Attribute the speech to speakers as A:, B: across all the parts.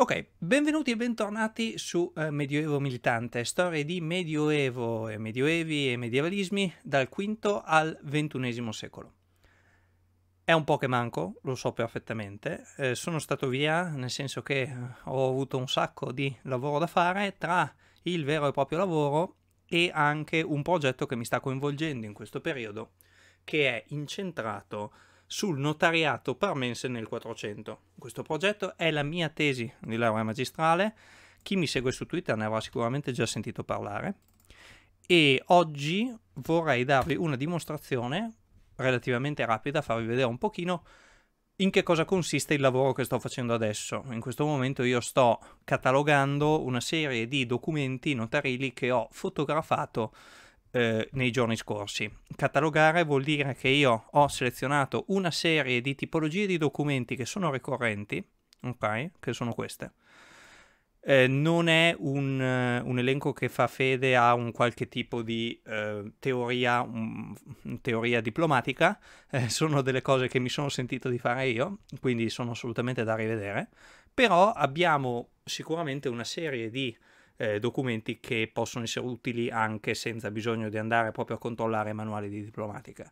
A: Ok, benvenuti e bentornati su eh, Medioevo Militante, storie di Medioevo e medioevi e medievalismi dal V al XXI secolo. È un po' che manco, lo so perfettamente, eh, sono stato via nel senso che eh, ho avuto un sacco di lavoro da fare tra il vero e proprio lavoro e anche un progetto che mi sta coinvolgendo in questo periodo che è incentrato sul notariato parmense nel 400. Questo progetto è la mia tesi di laurea magistrale, chi mi segue su Twitter ne avrà sicuramente già sentito parlare e oggi vorrei darvi una dimostrazione relativamente rapida, farvi vedere un pochino in che cosa consiste il lavoro che sto facendo adesso. In questo momento io sto catalogando una serie di documenti notarili che ho fotografato eh, nei giorni scorsi. Catalogare vuol dire che io ho selezionato una serie di tipologie di documenti che sono ricorrenti, ok? Che sono queste. Eh, non è un, eh, un, elenco che fa fede a un qualche tipo di eh, teoria, un, teoria, diplomatica, eh, sono delle cose che mi sono sentito di fare io, quindi sono assolutamente da rivedere, però abbiamo sicuramente una serie di eh, documenti che possono essere utili anche senza bisogno di andare proprio a controllare i manuali di diplomatica.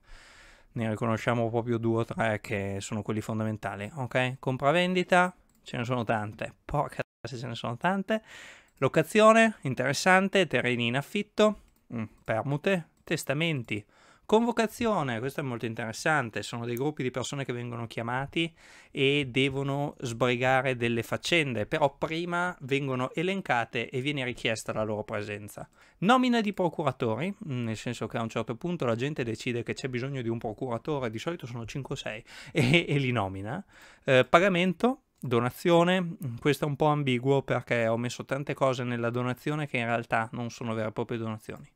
A: Ne riconosciamo proprio due o tre che sono quelli fondamentali, ok? Compravendita, ce ne sono tante, porca se ce ne sono tante. Locazione, interessante, terreni in affitto, mm, permute, testamenti, Convocazione, questo è molto interessante, sono dei gruppi di persone che vengono chiamati e devono sbrigare delle faccende, però prima vengono elencate e viene richiesta la loro presenza. Nomina di procuratori, mm, nel senso che a un certo punto la gente decide che c'è bisogno di un procuratore, di solito sono 5 o 6, e, e li nomina. Eh, pagamento, donazione, mm, questo è un po' ambiguo perché ho messo tante cose nella donazione che in realtà non sono vere e proprie donazioni.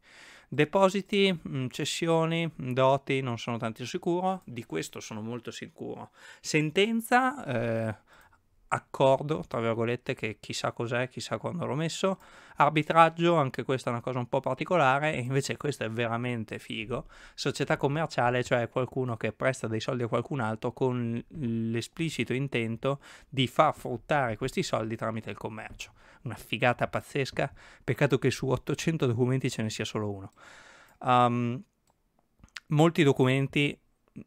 A: Depositi, mm, cessioni, doti, non sono tanto sicuro, di questo sono molto sicuro. Sentenza, eh, accordo, tra virgolette, che chissà cos'è, chissà quando l'ho messo, arbitraggio, anche questa è una cosa un po' particolare, e invece questo è veramente figo, società commerciale, cioè qualcuno che presta dei soldi a qualcun altro con l'esplicito intento di far fruttare questi soldi tramite il commercio. Una figata pazzesca, peccato che su 800 documenti ce ne sia solo uno. Um, molti documenti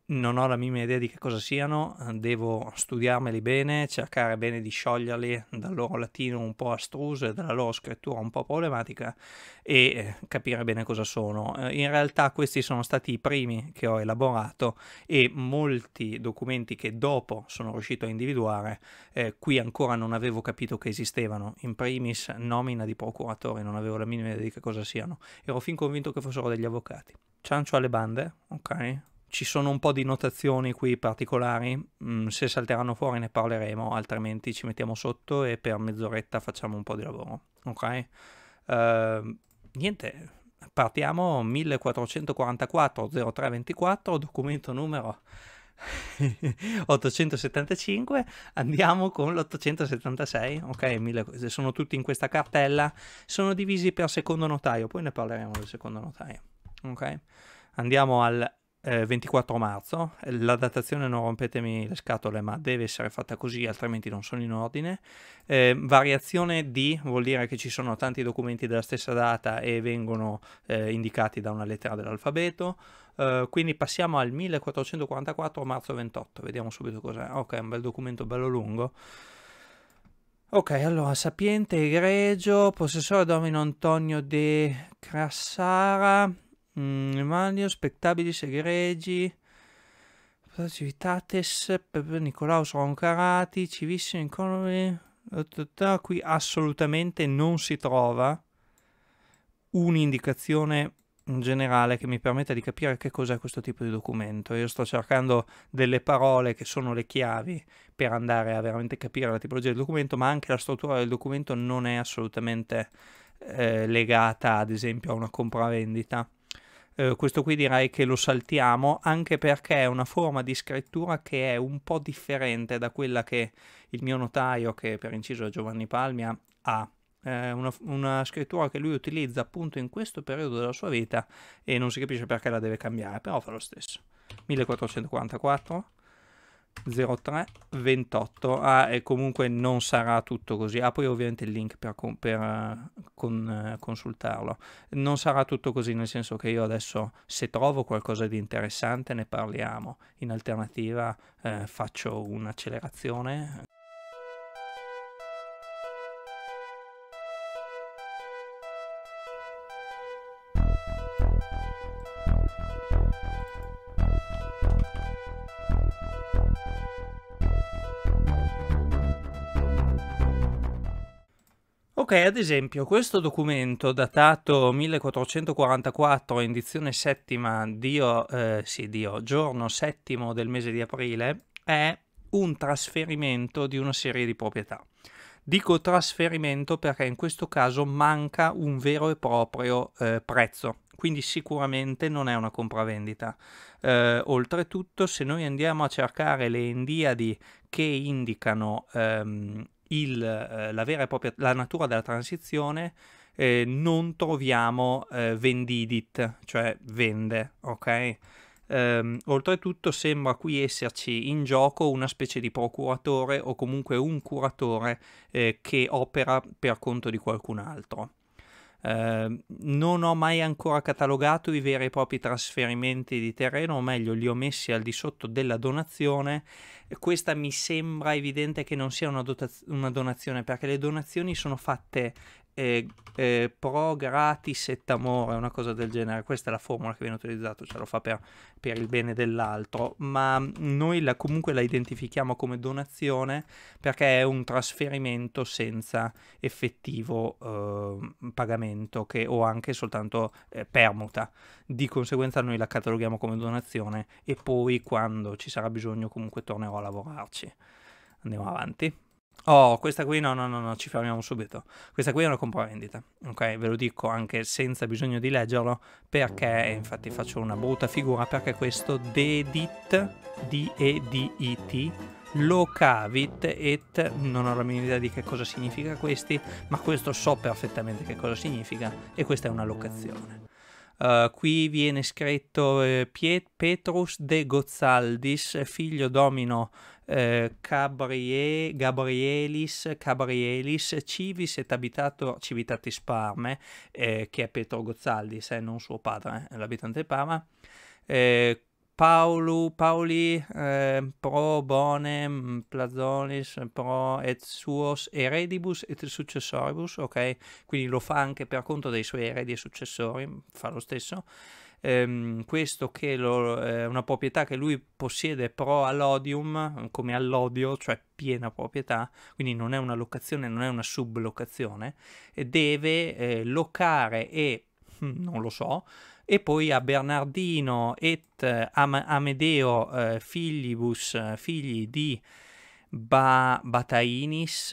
A: non ho la minima idea di che cosa siano, devo studiarmeli bene, cercare bene di scioglierli dal loro latino un po' astruso e dalla loro scrittura un po' problematica e eh, capire bene cosa sono. Eh, in realtà questi sono stati i primi che ho elaborato e molti documenti che dopo sono riuscito a individuare, eh, qui ancora non avevo capito che esistevano. In primis nomina di procuratore, non avevo la minima idea di che cosa siano. Ero fin convinto che fossero degli avvocati. Ciancio alle bande, ok? ci sono un po' di notazioni qui particolari, mm, se salteranno fuori ne parleremo, altrimenti ci mettiamo sotto e per mezz'oretta facciamo un po' di lavoro, ok? Uh, niente, partiamo 1444-0324, documento numero 875, andiamo con l'876, ok? Mille, sono tutti in questa cartella, sono divisi per secondo notaio, poi ne parleremo del secondo notaio, ok? Andiamo al eh, 24 marzo, la datazione non rompetemi le scatole, ma deve essere fatta così, altrimenti non sono in ordine. Eh, variazione di vuol dire che ci sono tanti documenti della stessa data e vengono eh, indicati da una lettera dell'alfabeto. Eh, quindi passiamo al 1444 marzo 28, vediamo subito cos'è. Ok, un bel documento bello lungo. Ok, allora, sapiente egregio, possessore domino Antonio de Crassara, Mm, Manlio, Spectabilis, Egregi, Civitates, Nicolaus Roncarati, Civissimo Economy. Eh, qui assolutamente non si trova un'indicazione generale che mi permetta di capire che cos'è questo tipo di documento. Io sto cercando delle parole che sono le chiavi per andare a veramente capire la tipologia del documento, ma anche la struttura del documento non è assolutamente eh, legata, ad esempio, a una compravendita. Eh, questo qui direi che lo saltiamo anche perché è una forma di scrittura che è un po' differente da quella che il mio notaio, che per inciso è Giovanni Palmia, ha. Eh, una, una, scrittura che lui utilizza appunto in questo periodo della sua vita e non si capisce perché la deve cambiare, però fa lo stesso. 1444 0328. Ah, e comunque non sarà tutto così. Apri ah, ovviamente il link per, per eh, con, eh, consultarlo. Non sarà tutto così, nel senso che io adesso, se trovo qualcosa di interessante, ne parliamo. In alternativa, eh, faccio un'accelerazione. Ok, ad esempio, questo documento datato 1444 indizione settima Dio, eh, sì, Dio, giorno settimo del mese di aprile, è un trasferimento di una serie di proprietà. Dico trasferimento perché in questo caso manca un vero e proprio eh, prezzo, quindi sicuramente non è una compravendita. Eh, oltretutto, se noi andiamo a cercare le indiadi che indicano ehm, il, eh, la vera e propria la natura della transizione, eh, non troviamo eh, vendidit, cioè vende, ok? Um, oltretutto sembra qui esserci in gioco una specie di procuratore o comunque un curatore eh, che opera per conto di qualcun altro. Ehm, non ho mai ancora catalogato i veri e propri trasferimenti di terreno, o meglio, li ho messi al di sotto della donazione. Questa mi sembra evidente che non sia una, dotaz- una donazione, perché le donazioni sono fatte eh, eh, pro gratis et amore, una cosa del genere. Questa è la formula che viene utilizzata, cioè lo fa per, per il bene dell'altro, ma noi la, comunque la identifichiamo come donazione perché è un trasferimento senza effettivo eh, pagamento che, o anche soltanto eh, permuta. Di conseguenza noi la cataloghiamo come donazione e poi quando ci sarà bisogno comunque tornerò a lavorarci. Andiamo avanti. Oh, questa qui no, no, no, no, ci fermiamo subito. Questa qui è una compravendita, ok? Ve lo dico anche senza bisogno di leggerlo, perché eh, infatti faccio una brutta figura, perché questo dedit, D-E-D-I-T, locavit et non ho la minima idea di che cosa significa questi, ma questo so perfettamente che cosa significa e questa è una locazione. Uh, qui viene scritto eh, Piet Petrus de Gozaldis, figlio domino eh, Cabrie, Gabrielis, Cabrielis, Civis et abitato Civitatis Parme, eh, che è Pietro Gozzaldis, eh, non suo padre, eh, l'abitante di Parma. Eh, Paolo, Paoli, eh, pro bonem mm, plazonis, pro et suos eredibus et successoribus, ok? Quindi lo fa anche per conto dei suoi eredi e successori, fa lo stesso ehm, questo che lo, è una proprietà che lui possiede pro all'odium, come all'odio, cioè piena proprietà, quindi non è una locazione, non è una sublocazione, deve eh, locare e, non lo so, e poi a Bernardino et eh, Amedeo eh, filibus, eh, figli di ba- Batainis,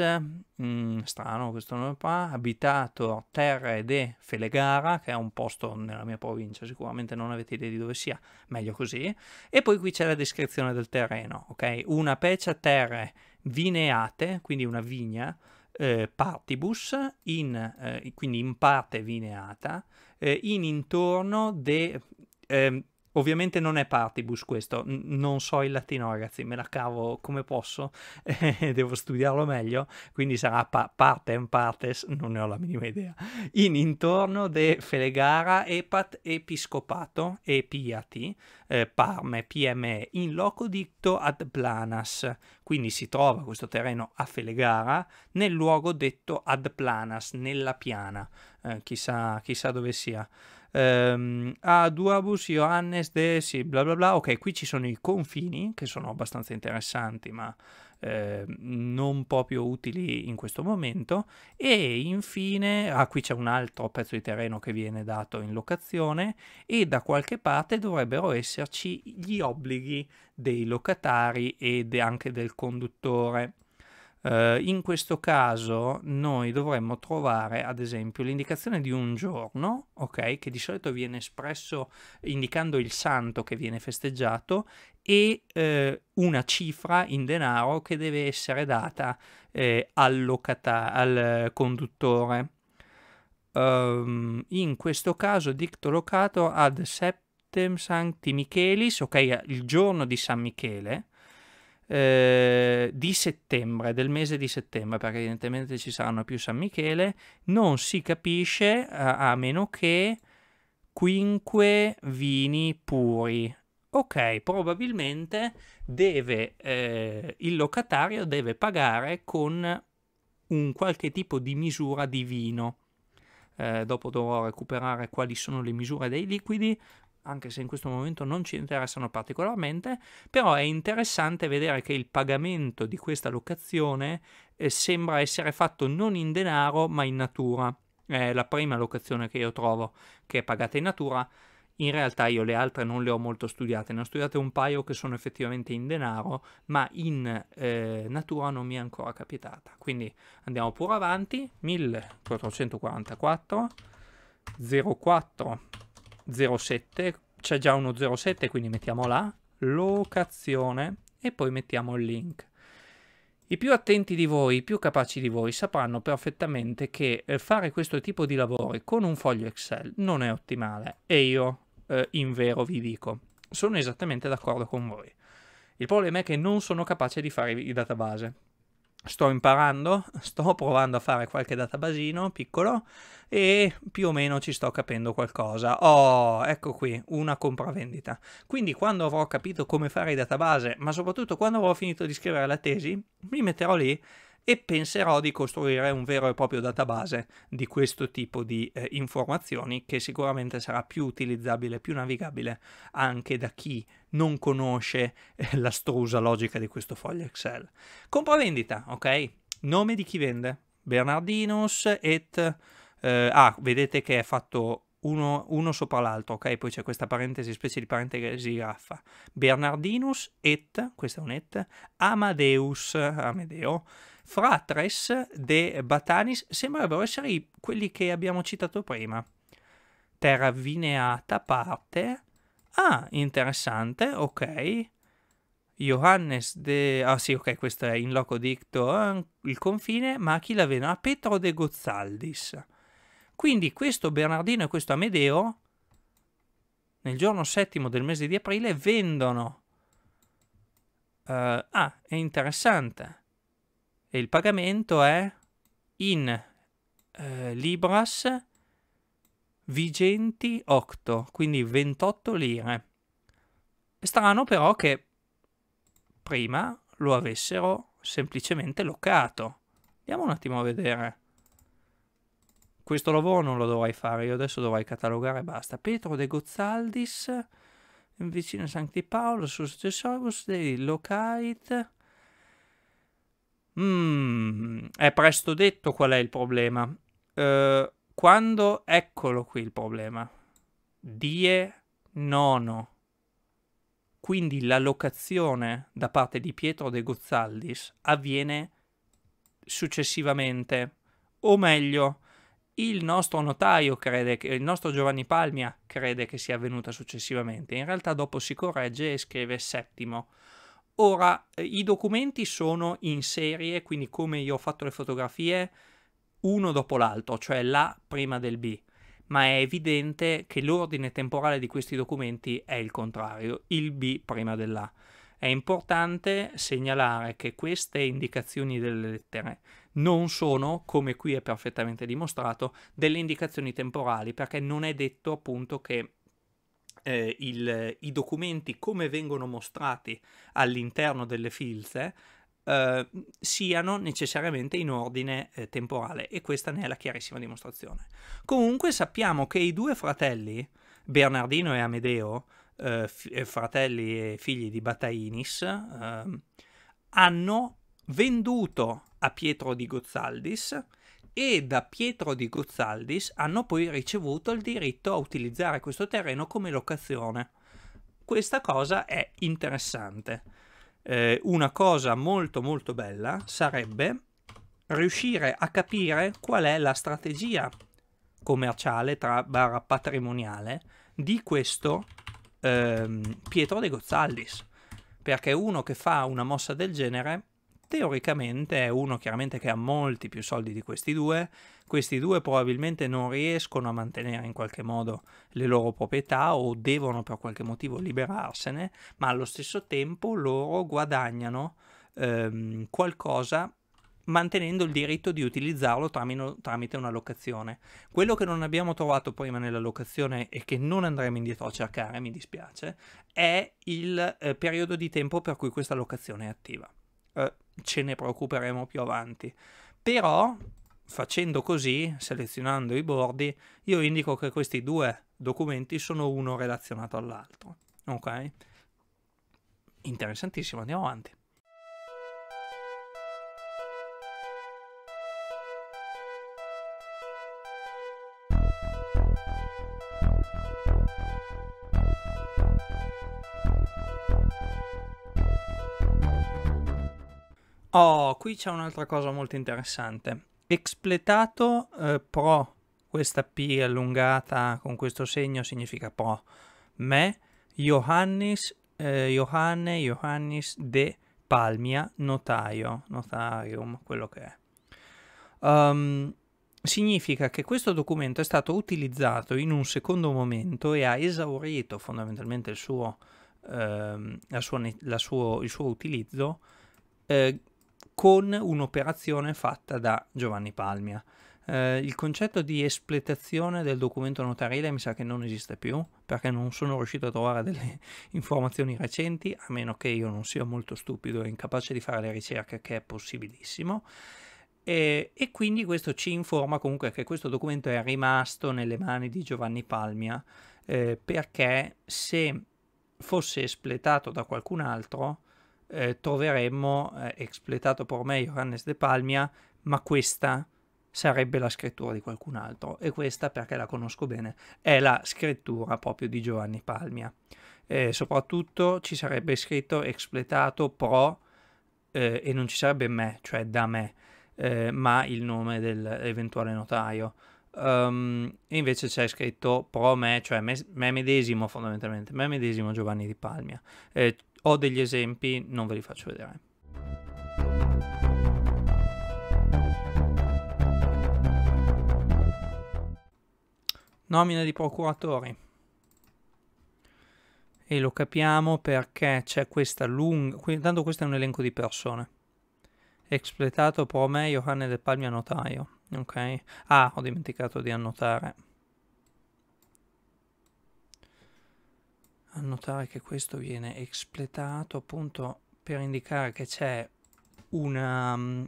A: mh, mm, strano questo nome qua, abitato terre de Felegara, che è un posto nella mia provincia, sicuramente non avete idea di dove sia, meglio così. E poi qui c'è la descrizione del terreno, ok? Una pecia terre vineate, quindi una vigna, eh, partibus, in, eh, quindi in parte vineata, eh, in intorno de... Eh, Ovviamente non è partibus questo, N- non so il latino ragazzi, me la cavo come posso, devo studiarlo meglio, quindi sarà pa- partem partes, non ne ho la minima idea. In intorno de felegara epat episcopato epiati eh, parme pme in loco dicto ad planas, quindi si trova questo terreno a felegara nel luogo detto ad planas, nella piana, eh, chissà, chissà dove sia. Um, ehm, Aduabus Ioannes Desi, bla bla bla. Ok, qui ci sono i confini che sono abbastanza interessanti, ma eh, non proprio utili in questo momento. E infine, ah, qui c'è un altro pezzo di terreno che viene dato in locazione e da qualche parte dovrebbero esserci gli obblighi dei locatari e anche del conduttore. Uh, in questo caso noi dovremmo trovare ad esempio l'indicazione di un giorno, ok, che di solito viene espresso indicando il santo che viene festeggiato e uh, una cifra in denaro che deve essere data eh, al, locata- al conduttore. Um, in questo caso dicto locato ad septem sancti michelis, ok, il giorno di San Michele, eh, di settembre, del mese di settembre, perché evidentemente ci saranno più San Michele, non si capisce a, a meno che quinque vini puri. Ok, probabilmente deve, eh, il locatario deve pagare con un qualche tipo di misura di vino. Eh, dopo dovrò recuperare quali sono le misure dei liquidi, anche se in questo momento non ci interessano particolarmente, però è interessante vedere che il pagamento di questa locazione eh, sembra essere fatto non in denaro ma in natura. È la prima locazione che io trovo che è pagata in natura. In realtà io le altre non le ho molto studiate, ne ho studiate un paio che sono effettivamente in denaro, ma in eh, natura non mi è ancora capitata. Quindi andiamo pure avanti, 1444, 04 07, c'è già uno 07 quindi mettiamo là, locazione e poi mettiamo il link. I più attenti di voi, i più capaci di voi sapranno perfettamente che eh, fare questo tipo di lavori con un foglio Excel non è ottimale e io eh, in vero vi dico, sono esattamente d'accordo con voi. Il problema è che non sono capace di fare i database, sto imparando, sto provando a fare qualche databasino piccolo e più o meno ci sto capendo qualcosa. Oh, ecco qui, una compravendita. Quindi quando avrò capito come fare i database, ma soprattutto quando avrò finito di scrivere la tesi, mi metterò lì e penserò di costruire un vero e proprio database di questo tipo di eh, informazioni che sicuramente sarà più utilizzabile, più navigabile anche da chi non conosce eh, l'astrusa logica di questo foglio Excel. Compravendita, ok? Nome di chi vende? Bernardinus et... Eh, ah, vedete che è fatto uno, uno sopra l'altro, ok? Poi c'è questa parentesi, specie di parentesi graffa. Bernardinus et, questa è un et, Amadeus, Amedeo, fratres de Batanis, sembrebbero essere quelli che abbiamo citato prima. Terra vineata parte, Ah, interessante, ok. Johannes de... Ah sì, ok, questo è in loco dicto eh, il confine, ma chi la vede? Ah, Petro de Gozzaldis. Quindi questo Bernardino e questo Amedeo, nel giorno settimo del mese di aprile, vendono. Uh, ah, è interessante. E il pagamento è in uh, libras vigenti 8, quindi 28 lire. È strano però che prima lo avessero semplicemente locato. Andiamo un attimo a vedere. Questo lavoro non lo dovrai fare, io adesso dovrei catalogare e basta. Petro De Gozzaldis, vicino a Sancti Paolo, su successorus dei locate. Mm, è presto detto qual è il problema. Uh, quando, eccolo qui il problema, die nono, quindi la locazione da parte di Pietro de Gozzaldis avviene successivamente, o meglio, il nostro notaio crede che il nostro Giovanni Palmia crede che sia avvenuta successivamente. In realtà dopo si corregge e scrive settimo. Ora eh, i documenti sono in serie, quindi come io ho fatto le fotografie, uno dopo l'altro, cioè l'A prima del B, ma è evidente che l'ordine temporale di questi documenti è il contrario, il B prima dell'A. È importante segnalare che queste indicazioni delle lettere non sono, come qui è perfettamente dimostrato, delle indicazioni temporali, perché non è detto appunto che eh, il, i documenti come vengono mostrati all'interno delle filze eh, siano necessariamente in ordine eh, temporale e questa ne è la chiarissima dimostrazione. Comunque sappiamo che i due fratelli, Bernardino e Amedeo, eh, eh fratelli e figli di Batainis, ehm, hanno venduto a Pietro di Gozzaldis e da Pietro di Gozzaldis hanno poi ricevuto il diritto a utilizzare questo terreno come locazione. Questa cosa è interessante eh, una cosa molto molto bella sarebbe riuscire a capire qual è la strategia commerciale tra barra patrimoniale di questo ehm, Pietro De Gozzaldis perché uno che fa una mossa del genere teoricamente è uno chiaramente che ha molti più soldi di questi due, questi due probabilmente non riescono a mantenere in qualche modo le loro proprietà o devono per qualche motivo liberarsene, ma allo stesso tempo loro guadagnano ehm, qualcosa mantenendo il diritto di utilizzarlo tramite una locazione. Quello che non abbiamo trovato prima nella locazione e che non andremo indietro a cercare, mi dispiace, è il eh, periodo di tempo per cui questa locazione è attiva. Eh, ce ne preoccuperemo più avanti. Però facendo così, selezionando i bordi, io indico che questi due documenti sono uno relazionato all'altro. Ok? Interessantissimo, andiamo avanti. Oh, qui c'è un'altra cosa molto interessante. Expletato eh, pro, questa P allungata con questo segno significa pro. Me, Johannes, eh, Johanne, Johannes de Palmia, notaio, notarium, quello che è. Um, significa che questo documento è stato utilizzato in un secondo momento e ha esaurito fondamentalmente il suo, ehm, la sua, la suo, il suo utilizzo eh, con un'operazione fatta da Giovanni Palmia. Eh, il concetto di espletazione del documento notarile mi sa che non esiste più perché non sono riuscito a trovare delle informazioni recenti, a meno che io non sia molto stupido e incapace di fare le ricerche, che è possibilissimo. E, e, quindi questo ci informa comunque che questo documento è rimasto nelle mani di Giovanni Palmia eh, perché se fosse espletato da qualcun altro eh, troveremmo eh, espletato per me Johannes de Palmia, ma questa sarebbe la scrittura di qualcun altro e questa perché la conosco bene è la scrittura proprio di Giovanni Palmia eh, soprattutto ci sarebbe scritto espletato pro eh, e non ci sarebbe me cioè da me eh, ma il nome dell'eventuale notaio um, e invece c'è scritto pro me cioè me, me, medesimo fondamentalmente me medesimo Giovanni di Palmia eh, ho degli esempi, non ve li faccio vedere. Nomina di procuratori. E lo capiamo perché c'è questa lunga... Intanto questo è un elenco di persone. Expletato, pro me, Johanne De Palmia notaio. Ok? Ah, ho dimenticato di annotare. a notare che questo viene espletato appunto per indicare che c'è una, mm,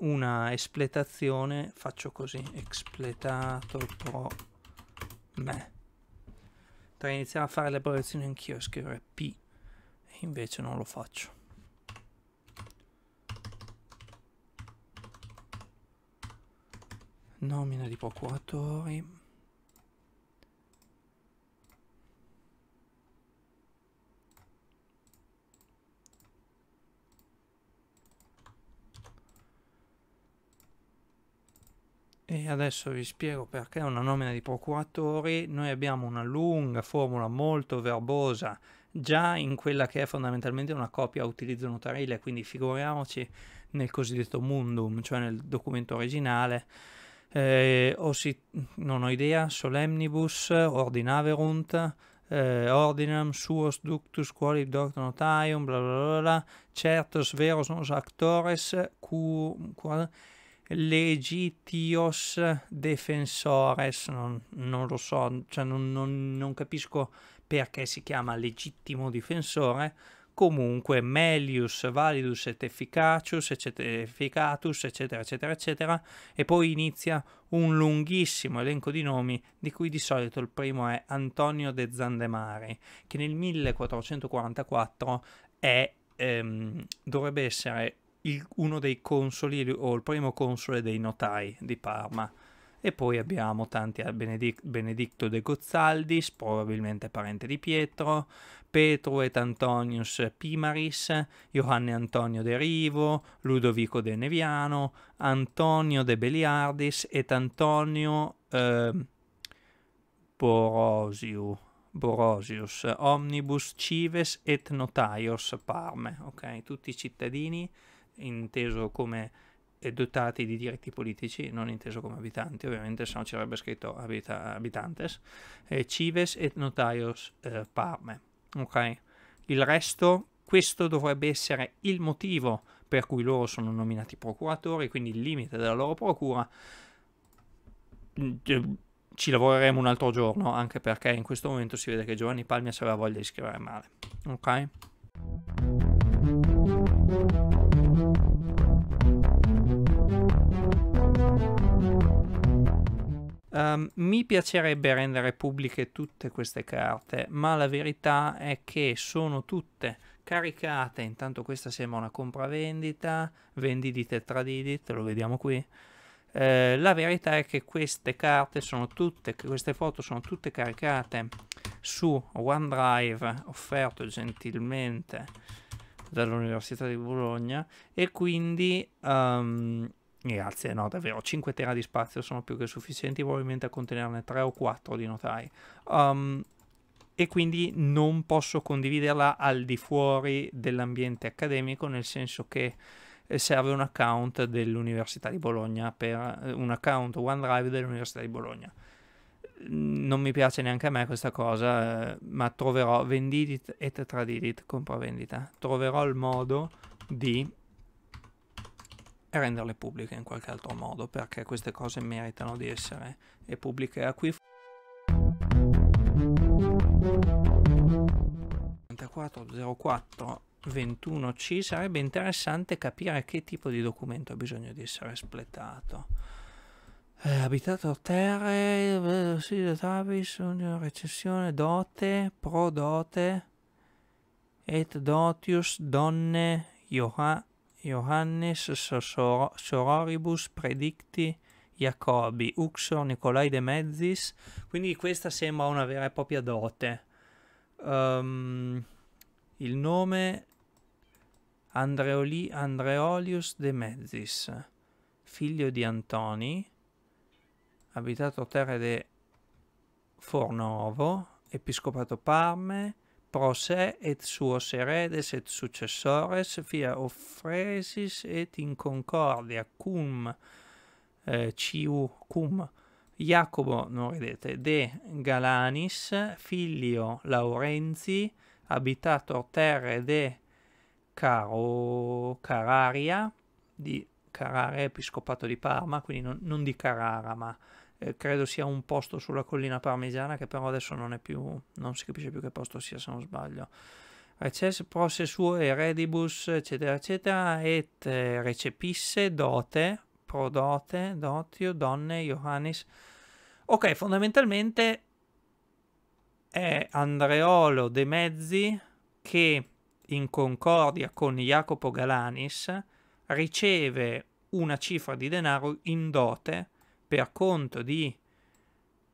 A: una, espletazione faccio così espletato pro me Tra iniziare a fare le proiezioni anch'io a scrivere P e invece non lo faccio nomina di procuratori E adesso vi spiego perché una nomina di procuratori. Noi abbiamo una lunga formula molto verbosa già in quella che è fondamentalmente una copia a utilizzo notarile, quindi figuriamoci nel cosiddetto mundum, cioè nel documento originale. Eh, si, non ho idea, solemnibus, ordinaverunt, eh, ordinam suos ductus quali doctor notarium, bla bla bla, bla certos veros nos actores, cu, cu legitios defensores, non, non lo so, cioè non, non, non, capisco perché si chiama legittimo difensore, comunque melius validus et efficacius, eccetera, efficatus, eccetera, eccetera, eccetera, e poi inizia un lunghissimo elenco di nomi, di cui di solito il primo è Antonio de Zandemari, che nel 1444 è, ehm, dovrebbe essere il, uno dei consoli o il primo console dei notai di Parma. E poi abbiamo tanti ah, Benedic- Benedicto de Gozzaldis, probabilmente parente di Pietro, Petro et Antonius Pimaris, Johanne Antonio de Rivo, Ludovico de Neviano, Antonio de Beliardis et Antonio eh, Borosiu. Borosius, Omnibus Cives et Notaios Parme, ok? Tutti cittadini inteso come eh, dotati di diritti politici, non inteso come abitanti, ovviamente se no ci avrebbe scritto abita, abitantes, eh, cives et notaios eh, parme. Ok? Il resto, questo dovrebbe essere il motivo per cui loro sono nominati procuratori, quindi il limite della loro procura. Mm, ci lavoreremo un altro giorno, anche perché in questo momento si vede che Giovanni Palmia aveva voglia di scrivere male. Ok? Um, mi piacerebbe rendere pubbliche tutte queste carte, ma la verità è che sono tutte caricate. Intanto questa sembra una compravendita, vendidit e tradidit, lo vediamo qui. Eh, la verità è che queste carte sono tutte, queste foto sono tutte caricate su OneDrive, offerto gentilmente dall'Università di Bologna, e quindi... Um, Grazie, no, davvero, 5 tera di spazio sono più che sufficienti probabilmente a contenerne 3 o 4 di notai. Um, e quindi non posso condividerla al di fuori dell'ambiente accademico, nel senso che eh, serve un account dell'Università di Bologna, per, eh, un account OneDrive dell'Università di Bologna. Non mi piace neanche a me questa cosa, eh, ma troverò vendidit et tradidit, compravendita, troverò il modo di e renderle pubbliche in qualche altro modo, perché queste cose meritano di essere pubbliche. A qui 9404 21C sarebbe interessante capire che tipo di documento ha bisogno di essere espletato. Eh, abitato terre, eh, sì, database, recessione, dote, pro dote, et dotius, donne, yoha, Iohannes sor sororibus predicti Jacobi, Uxor Nicolai de Mezzis, quindi questa sembra una vera e propria dote. Um, il nome Andreoli, Andreolius de Mezzis, figlio di Antoni, abitato terre de Fornovo, episcopato Parme, pro se et suos heredes et successores via offresis et in concordia cum eh, ciu cum Jacobo, non vedete, de Galanis, figlio Laurenzi, abitator terre de Caro, Cararia, di Carrara, episcopato di Parma, quindi non, non di Carrara, ma eh, credo sia un posto sulla collina parmigiana che però adesso non è più, non si capisce più che posto sia se non sbaglio. Reces processue redibus eccetera eccetera et eh, recepisse dote prodote dotio donne Johannis. Ok, fondamentalmente è Andreolo De Mezzi che in concordia con Jacopo Galanis riceve una cifra di denaro in dote per conto di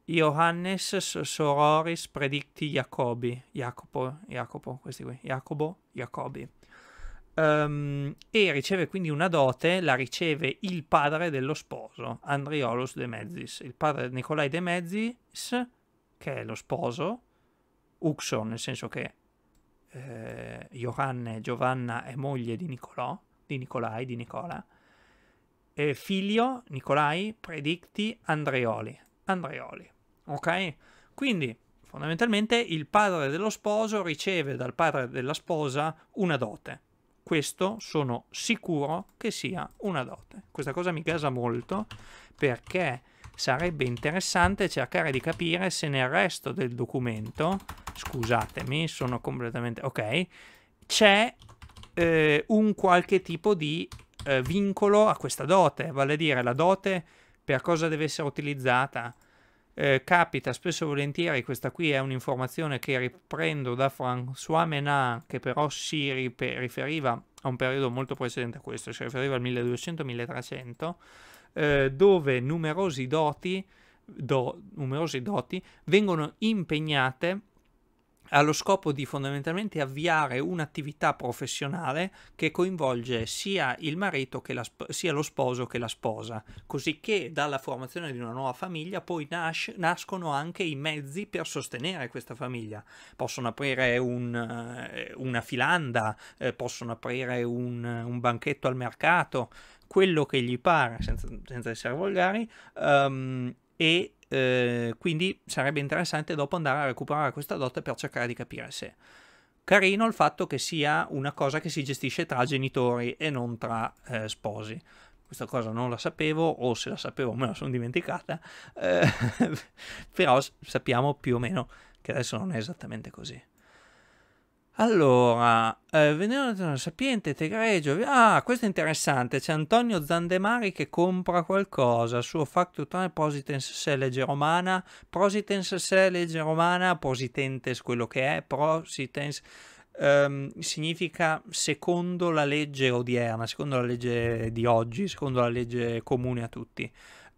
A: Johannes Sororis Predicti Jacobi, Jacopo, Jacopo, questi qui, Jacobo, Jacobi. Um, e riceve quindi una dote, la riceve il padre dello sposo, Andriolus de Mezzis, il padre di Nicolai de Mezzis, che è lo sposo, Uxo, nel senso che eh, Johanne, Giovanna è moglie di Nicolò, di Nicolai, di Nicola, eh, Figlio, Nicolai, Predicti, Andreoli. Andreoli. Ok? Quindi fondamentalmente il padre dello sposo riceve dal padre della sposa una dote. Questo sono sicuro che sia una dote. Questa cosa mi casa molto perché sarebbe interessante cercare di capire se nel resto del documento, scusatemi, sono completamente ok, c'è eh, un qualche tipo di eh, vincolo a questa dote, vale a dire la dote per cosa deve essere utilizzata. Eh, capita spesso e volentieri, questa qui è un'informazione che riprendo da François Menard, che però si riferiva a un periodo molto precedente a questo, si riferiva al 1200-1300, eh, dove numerosi doti, do, numerosi doti vengono impegnate allo scopo di fondamentalmente avviare un'attività professionale che coinvolge sia il marito che la sia lo sposo che la sposa, cosicché dalla formazione di una nuova famiglia poi nas- nascono anche i mezzi per sostenere questa famiglia. Possono aprire un, eh, una filanda, eh, possono aprire un, un banchetto al mercato, quello che gli pare, senza, senza essere volgari, um, e eh, quindi sarebbe interessante dopo andare a recuperare questa dote per cercare di capire se carino il fatto che sia una cosa che si gestisce tra genitori e non tra eh, sposi. Questa cosa non la sapevo, o se la sapevo me la sono dimenticata, eh, però sappiamo più o meno che adesso non è esattamente così. Allora, eh, Venere Sapiente, Tegregio. Ah, questo è interessante. C'è Antonio Zandemari che compra qualcosa. Suo Factor 3 Prositens se legge romana. Prositens se legge romana. Prositentes quello che è. Prositens ehm, significa secondo la legge odierna, secondo la legge di oggi, secondo la legge comune a tutti.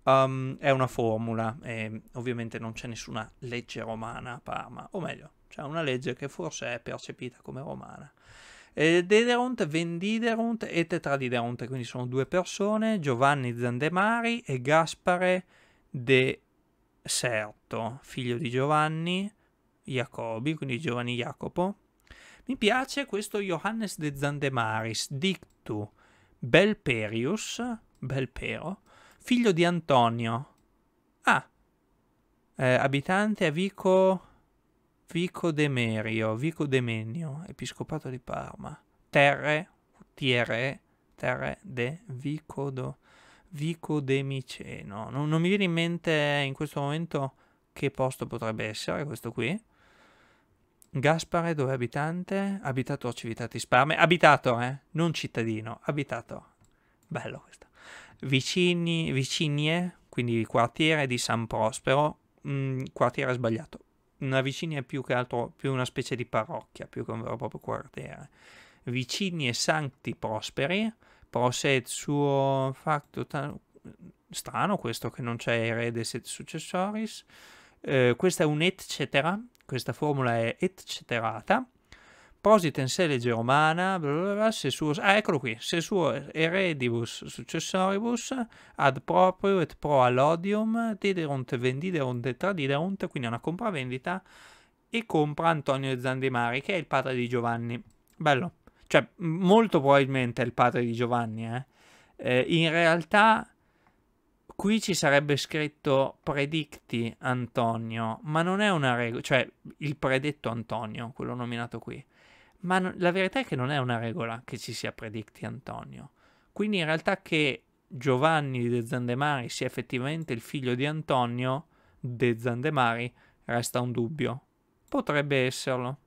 A: Um, è una formula e ovviamente non c'è nessuna legge romana a Parma, o meglio, cioè una legge che forse è percepita come romana. Eh, dederunt, vendiderunt e tetradiderunt, quindi sono due persone, Giovanni Zandemari e Gaspare de Serto, figlio di Giovanni Jacobi, quindi Giovanni Jacopo. Mi piace questo Johannes de Zandemaris, dictu Belperius, Belpero, figlio di Antonio. Ah, eh, abitante a Vico Vico Demerio, Vico Demenio, Episcopato di Parma, Terre, Tiere, Terre de Vicodo, Vico Demiceno. Non, non mi viene in mente in questo momento che posto potrebbe essere questo qui. Gaspare, dove abitante? Abitato a Civitati Sparme. Abitato, eh? Non cittadino, abitato. Bello questo. Vicini, vicinie, quindi quartiere di San Prospero. Mm, quartiere sbagliato una Vicini è più che altro più una specie di parrocchia, più che un vero e proprio quartiere. Vicini e Santi Prosperi possede suo fatto strano questo che non c'è erede set successoris. Eh, questa è un eccetera, questa formula è etceterata posi tense legge romana, se suo, ah, eccolo qui, se suo eredibus successoribus ad proprio et pro allodium dederunt vendiderunt et tradiderunt, quindi una compravendita, e compra Antonio Zandimari, che è il padre di Giovanni. Bello. Cioè, molto probabilmente è il padre di Giovanni, eh. Eh, in realtà qui ci sarebbe scritto predicti Antonio, ma non è una regola, cioè il predetto Antonio, quello nominato qui ma no, la verità è che non è una regola che ci sia predicti Antonio. Quindi in realtà che Giovanni de Zandemari sia effettivamente il figlio di Antonio de Zandemari resta un dubbio. Potrebbe esserlo.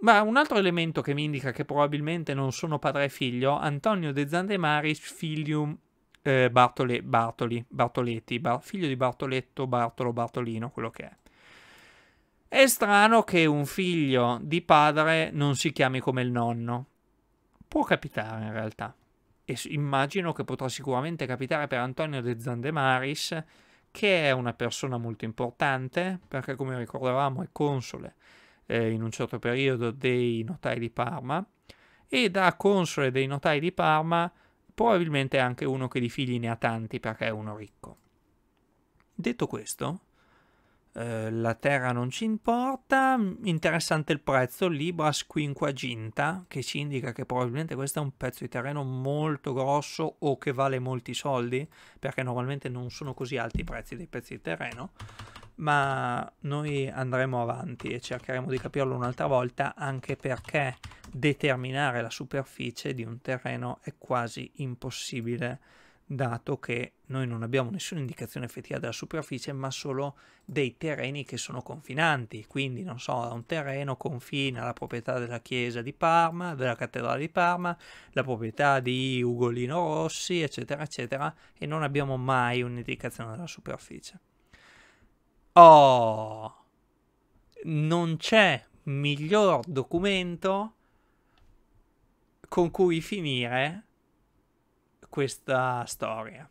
A: Ma un altro elemento che mi indica che probabilmente non sono padre e figlio, Antonio de Zandemari filium eh, Bartole, Bartoli, Bartoletti, bar, figlio di Bartoletto, Bartolo, Bartolino, quello che è. È strano che un figlio di padre non si chiami come il nonno. Può capitare in realtà. E immagino che potrà sicuramente capitare per Antonio De Zandemaris, che è una persona molto importante, perché come ricordavamo è console eh, in un certo periodo dei notai di Parma, e da console dei notai di Parma probabilmente è anche uno che di figli ne ha tanti perché è uno ricco. Detto questo, eh, la terra non ci importa, interessante il prezzo, Libras quinquaginta, che ci indica che probabilmente questo è un pezzo di terreno molto grosso o che vale molti soldi, perché normalmente non sono così alti i prezzi dei pezzi di terreno, ma noi andremo avanti e cercheremo di capirlo un'altra volta, anche perché determinare la superficie di un terreno è quasi impossibile dato che noi non abbiamo nessuna indicazione effettiva della superficie, ma solo dei terreni che sono confinanti. Quindi, non so, un terreno confina la proprietà della chiesa di Parma, della cattedrale di Parma, la proprietà di Ugolino Rossi, eccetera, eccetera, e non abbiamo mai un'indicazione della superficie. Oh! Non c'è miglior documento con cui finire questa storia.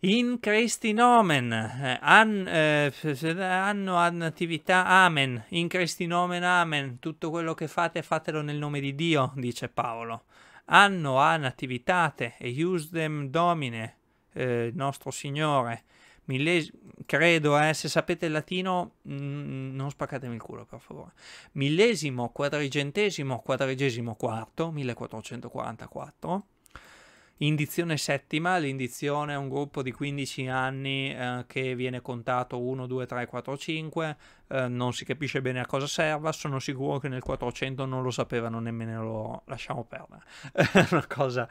A: In Christi nomen, eh, an, eh, anno ad natività, amen, in Christi nomen, amen, tutto quello che fate fatelo nel nome di Dio, dice Paolo. Anno a nativitate, e usdem domine, eh, nostro Signore. Milles- credo, eh, se sapete il latino, mh, mm, non spaccatemi il culo, per favore. Millesimo, quadrigentesimo, quadrigesimo quarto, 1444 Indizione settima, l'indizione è un gruppo di 15 anni eh, che viene contato 1, 2, 3, 4, 5, eh, non si capisce bene a cosa serva, sono sicuro che nel 400 non lo sapevano nemmeno loro, lasciamo perdere, è una cosa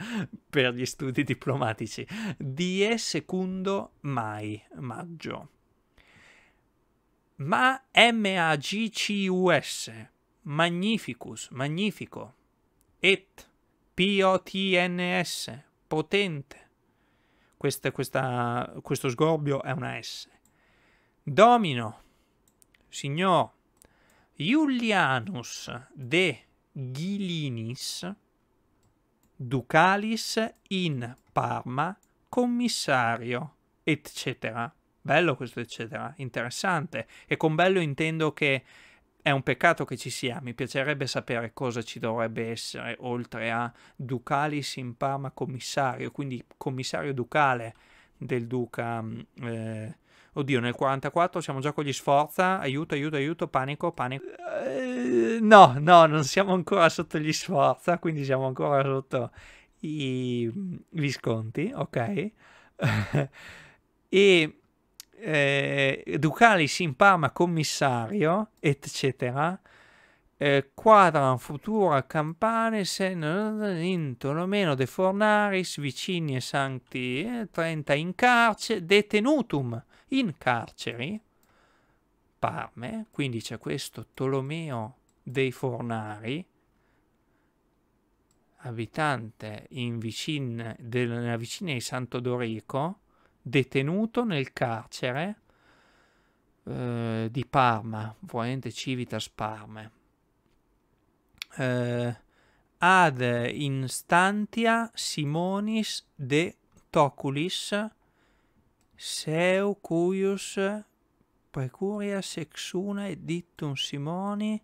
A: per gli studi diplomatici. Die secondo mai, maggio. Ma M-A-G-C-U-S, magnificus, magnifico, et, P-O-T-N-S, potente. Questa, questa, questo sgorbio è una S. Domino, signor Iulianus de Ghilinis, Ducalis in Parma, commissario, eccetera. Bello questo eccetera, interessante. E con bello intendo che è un peccato che ci sia, mi piacerebbe sapere cosa ci dovrebbe essere oltre a Ducalis in Parma commissario, quindi commissario ducale del duca. Mm, eh, oddio, nel 44 siamo già con gli sforza, aiuto, aiuto, aiuto, panico, panico. Eh, no, no, non siamo ancora sotto gli sforza, quindi siamo ancora sotto i Visconti, ok? e eh, Ducalis Parma commissario, eccetera. Eh, quadran futura campane sen in meno de fornaris vicini e sancti eh, 30 in carcere detenutum in carceri Parme quindi c'è questo Tolomeo dei Fornari abitante in vicin, nella vicina di Santo Dorico detenuto nel carcere eh, di Parma, probabilmente Civitas Parma, eh, ad instantia Simonis de Toculis seu cuius precuria sexuna edictum Simoni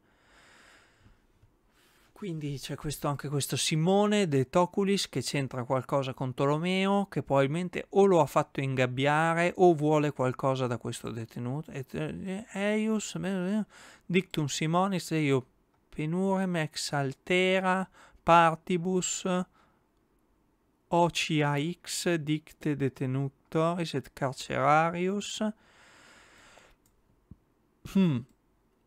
A: quindi c'è questo, anche questo Simone De Toculis che c'entra qualcosa con Tolomeo, che probabilmente o lo ha fatto ingabbiare o vuole qualcosa da questo detenuto. Eh, eh, eius eh, dictum Simonis io penurem altera partibus OCAX dicte detenutoris et carcerarius. Hmm.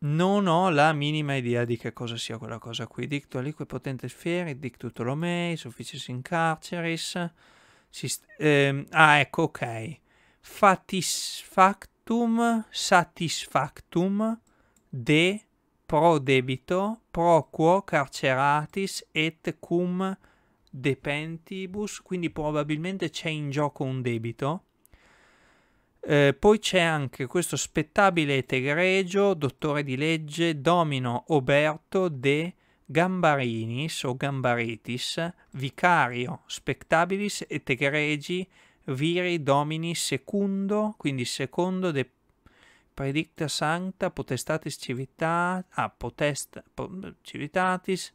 A: Non ho la minima idea di che cosa sia quella cosa qui. Dicto alique potente sferi, dicto Tolomei, sufficis in carceris. Sist ehm, ah, ecco, ok. Fatisfactum, satisfactum de pro debito pro quo carceratis et cum depentibus. Quindi probabilmente c'è in gioco un debito eh, poi c'è anche questo spettabile tegregio, dottore di legge, domino Oberto de Gambarinis o Gambaritis, vicario spectabilis et tegregi viri domini secondo, quindi secondo de predicta sancta potestatis civita, ah, potest, po, civitatis,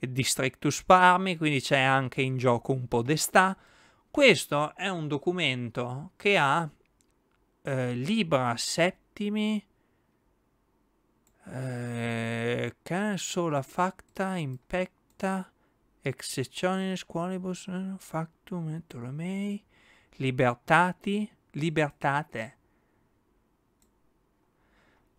A: districtus parmi, quindi c'è anche in gioco un podestà. Questo è un documento che ha eh, Libra settimi, eh, can sola facta impecta exceptiones qualibus eh, factum et Ptolomei libertati libertate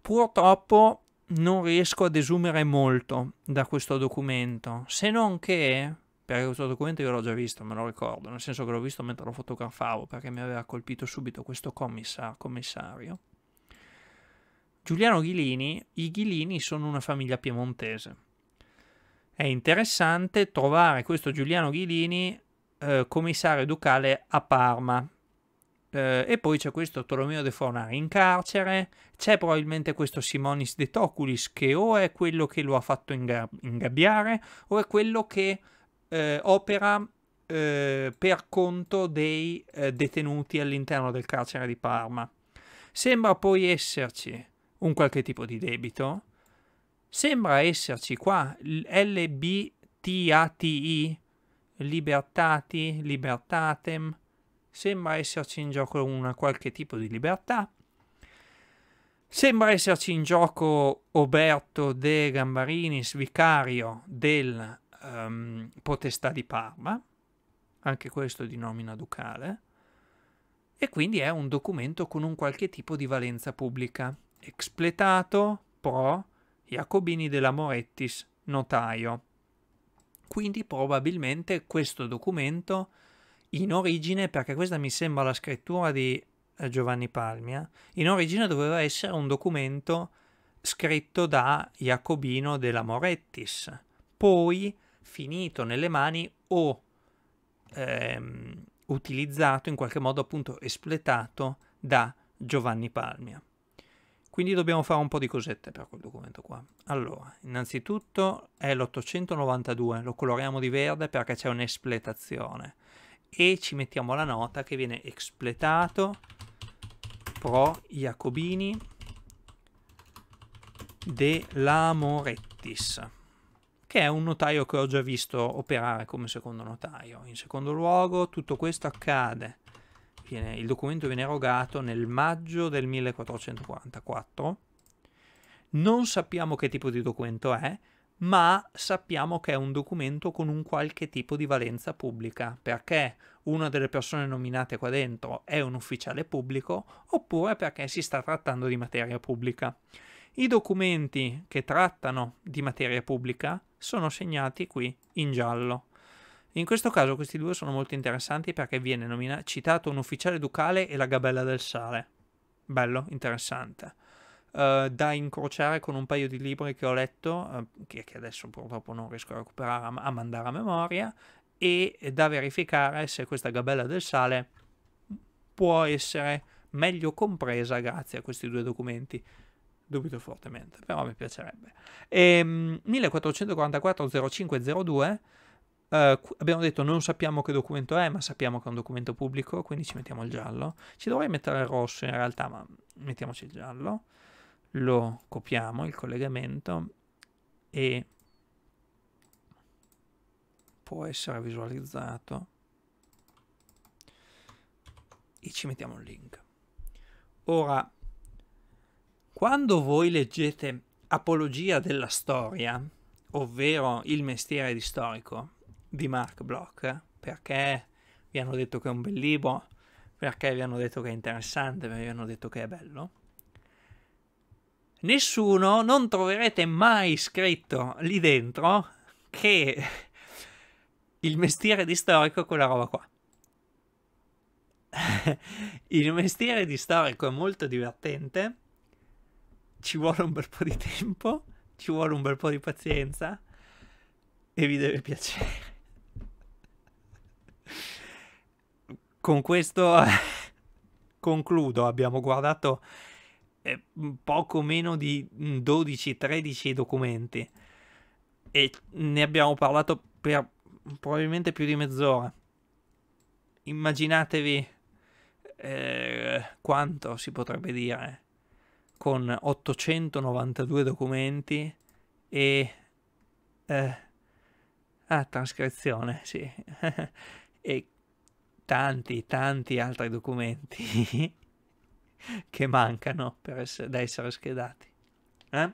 A: purtroppo non riesco ad esumere molto da questo documento se non che perché questo documento io l'ho già visto, me lo ricordo, nel senso che l'ho visto mentre lo fotografavo, perché mi aveva colpito subito questo commissar, commissario. Giuliano Ghilini, i Ghilini sono una famiglia piemontese. È interessante trovare questo Giuliano Ghilini eh, commissario ducale a Parma. Eh, e poi c'è questo Tolomeo De Fornari in carcere, c'è probabilmente questo Simonis De Toculis che o è quello che lo ha fatto ingabbiare o è quello che eh, opera eh, per conto dei eh, detenuti all'interno del carcere di Parma. Sembra poi esserci un qualche tipo di debito. Sembra esserci qua LBTATI, Libertati, Libertatem. Sembra esserci in gioco un qualche tipo di libertà. Sembra esserci in gioco Oberto De Gambarinis, vicario del um, potestà di Parma, anche questo di nomina ducale, e quindi è un documento con un qualche tipo di valenza pubblica. Expletato pro Jacobini della Morettis, notaio. Quindi probabilmente questo documento in origine, perché questa mi sembra la scrittura di eh, Giovanni Palmia, in origine doveva essere un documento scritto da Jacobino della Morettis. Poi finito nelle mani o ehm, utilizzato, in qualche modo appunto espletato da Giovanni Palmia. Quindi dobbiamo fare un po' di cosette per quel documento qua. Allora, innanzitutto è l'892, lo coloriamo di verde perché c'è un'espletazione e ci mettiamo la nota che viene espletato pro Jacobini de Lamorettis che è un notaio che ho già visto operare come secondo notaio. In secondo luogo, tutto questo accade. Viene, il documento viene erogato nel maggio del 1444. Non sappiamo che tipo di documento è, ma sappiamo che è un documento con un qualche tipo di valenza pubblica, perché una delle persone nominate qua dentro è un ufficiale pubblico, oppure perché si sta trattando di materia pubblica. I documenti che trattano di materia pubblica sono segnati qui in giallo. In questo caso questi due sono molto interessanti perché viene nomina- citato un ufficiale ducale e la gabella del sale. Bello, interessante. Uh, da incrociare con un paio di libri che ho letto, uh, che, che, adesso purtroppo non riesco a recuperare, a, a mandare a memoria, e da verificare se questa gabella del sale può essere meglio compresa grazie a questi due documenti. Dubito fortemente, però mi piacerebbe. Ehm, e, 1444-0502, eh, abbiamo detto non sappiamo che documento è, ma sappiamo che è un documento pubblico, quindi ci mettiamo il giallo. Ci dovrei mettere il rosso in realtà, ma mettiamoci il giallo. Lo copiamo, il collegamento, e può essere visualizzato. E ci mettiamo il link. Ora quando voi leggete Apologia della storia, ovvero Il mestiere di storico di Mark Bloch, perché vi hanno detto che è un bel libro, perché vi hanno detto che è interessante, perché vi hanno detto che è bello, nessuno, non troverete mai scritto lì dentro che il mestiere di storico è quella roba qua. il mestiere di storico è molto divertente ci vuole un bel po' di tempo, ci vuole un bel po' di pazienza e vi deve piacere. Con questo concludo, abbiamo guardato eh, poco meno di 12-13 documenti e ne abbiamo parlato per probabilmente più di mezz'ora. Immaginatevi eh, quanto si potrebbe dire eh con 892 documenti e... Eh, ah, trascrizione, sì. e tanti, tanti altri documenti che mancano essere, da essere schedati. Eh?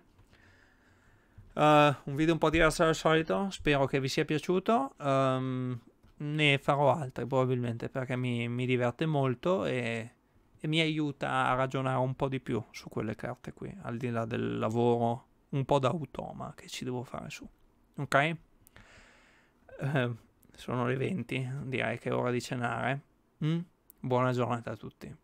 A: Uh, un video un po' diverso dal solito, spero che vi sia piaciuto. Um, ne farò altri probabilmente perché mi, mi diverte molto e e mi aiuta a ragionare un po' di più su quelle carte qui, al di là del lavoro un po' da automa che ci devo fare su. Ok? Eh, sono le 20, direi che è ora di cenare. Mm? Buona giornata a tutti.